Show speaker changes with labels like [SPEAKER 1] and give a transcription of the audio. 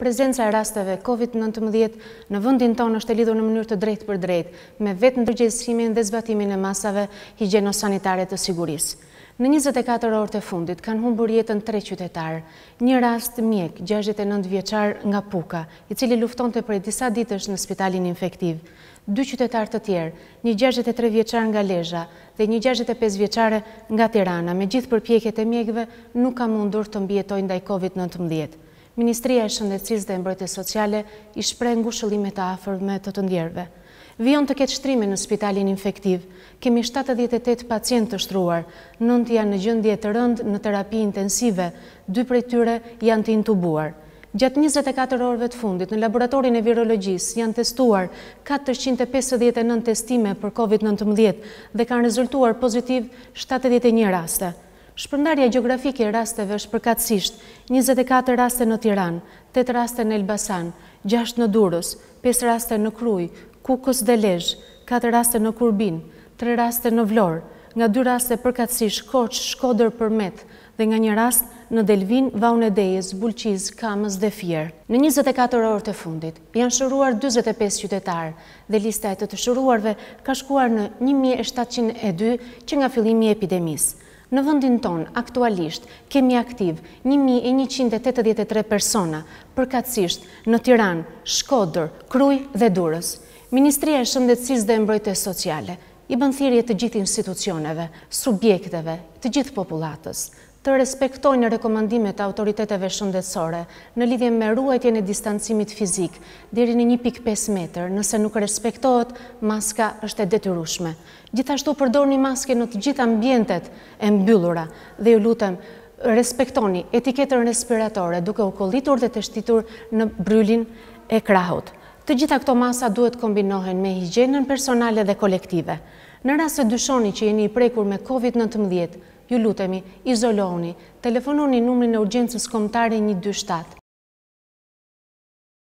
[SPEAKER 1] Prezenca e rasteve COVID-19 në vëndin tonë është e lidur në mënyrë të drejt për drejt, me vetë në dërgjithsimin dhe zbatimin e masave higieno-sanitare të siguris. Në 24 orë të fundit kanë humbur jetën 3 qytetarë, një rast mjek, 69 vjeqar nga puka, i cili lufton të prej disa ditësh në spitalin infektiv. Dë qytetarë të tjerë, një 63 vjeqar nga Lezha dhe një 65 vjeqare nga Tirana, me gjithë përpjeket e mjekve, nuk ka mundur të mbjetojnë daj COVID-19. Ministria e Shëndecis dhe Mbrojtës Sociale i shpre ngu shëllimet a me të të ndjerve. Vion të ketë shtrimi në spitalin infektiv, kemi 78 pacient të shtruar, nënt janë në gjëndje të rënd në terapi intensive, dy prej tyre janë të intubuar. Gjatë 24 orëve të fundit, në laboratorin e virologjis janë testuar 459 testime për COVID-19 dhe kanë rezultuar pozitiv 71 raste. Shpërndarja geografike rasteve është përkatsisht 24 raste në Tiran, 8 raste në Elbasan, 6 në Durus, 5 raste në Kruj, Kukës dhe Lejsh, 4 raste në Kurbin, 3 raste në Vlor, nga 2 raste përkatsisht Koç, Shkoder për Met dhe nga një rast në Delvin, Vaune Dejes, Bulqiz, Kamës dhe Fier. Në 24 orë të fundit, janë shëruar 25 qytetarë dhe lista e të të shëruarve ka shkuar në 1702 që nga fillimi epidemisë. Në vëndin ton, aktualisht, kemi aktiv 1.183 persona, përkatsisht në Tiran, Shkodër, Kruj dhe Durës. Ministria e Shëndetsis dhe Mbrojtës Sociale i bëndhirje të gjithë institucioneve, subjekteve, të gjithë populatës të respektojnë rekomendimet e autoriteteve shëndetsore në lidhje me ruajtjen e distancimit fizik deri në 1.5 meter, nëse nuk respektohet, maska është e detyrueshme. Gjithashtu përdorni maske në të gjitha ambientet e mbyllura dhe ju lutem respektoni etiketër respiratore duke u kollitur dhe të shtitur në bryllin e krahut. Të gjitha këto masa duhet kombinohen me higjenën personale dhe kolektive. Në rrasë të dyshoni që jeni i prekur me COVID-19, ju lutemi, izoloni, telefononi numri në urgjensës komtare 127.